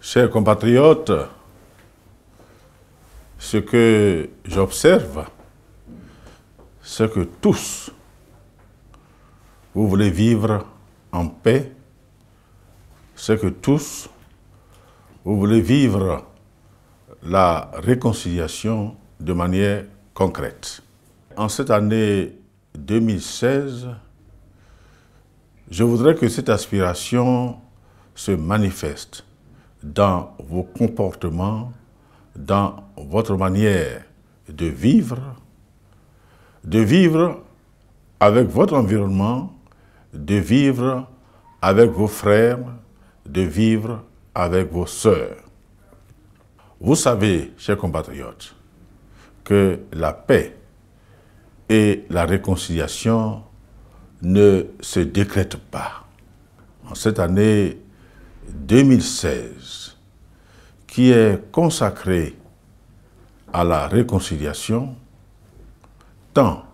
Chers compatriotes, ce que j'observe, c'est que tous, vous voulez vivre en paix, c'est que tous, vous voulez vivre la réconciliation de manière concrète. En cette année 2016, je voudrais que cette aspiration se manifeste dans vos comportements, dans votre manière de vivre, de vivre avec votre environnement, de vivre avec vos frères, de vivre avec vos sœurs. Vous savez, chers compatriotes, que la paix et la réconciliation ne se décrètent pas. En cette année 2016 qui est consacré à la réconciliation, tant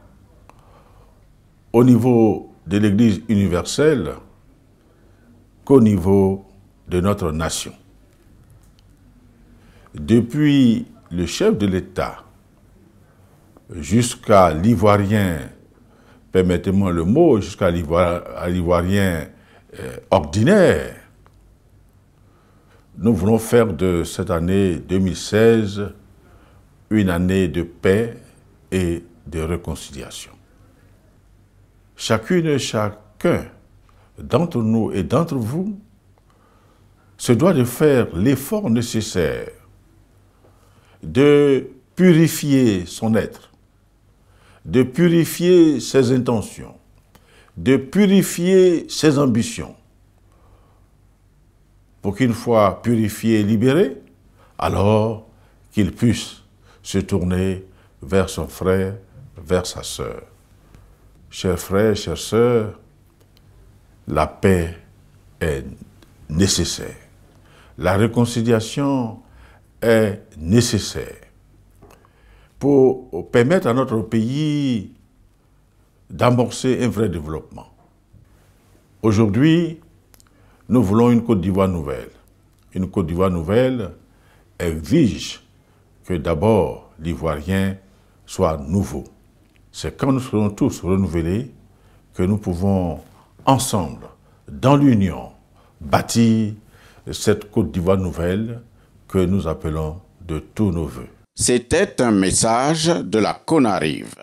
au niveau de l'Église universelle qu'au niveau de notre nation. Depuis le chef de l'État jusqu'à l'Ivoirien, permettez-moi le mot, jusqu'à l'Ivoirien euh, ordinaire, nous voulons faire de cette année 2016 une année de paix et de réconciliation. Chacune et chacun d'entre nous et d'entre vous se doit de faire l'effort nécessaire de purifier son être, de purifier ses intentions, de purifier ses ambitions, pour qu'une fois purifié et libéré, alors qu'il puisse se tourner vers son frère, vers sa sœur. Chers frères, chères sœurs, la paix est nécessaire. La réconciliation est nécessaire pour permettre à notre pays d'amorcer un vrai développement. Aujourd'hui, nous voulons une Côte d'Ivoire nouvelle. Une Côte d'Ivoire nouvelle exige que d'abord l'Ivoirien soit nouveau. C'est quand nous serons tous renouvelés que nous pouvons ensemble, dans l'union, bâtir cette Côte d'Ivoire nouvelle que nous appelons de tous nos voeux. C'était un message de la Conarive.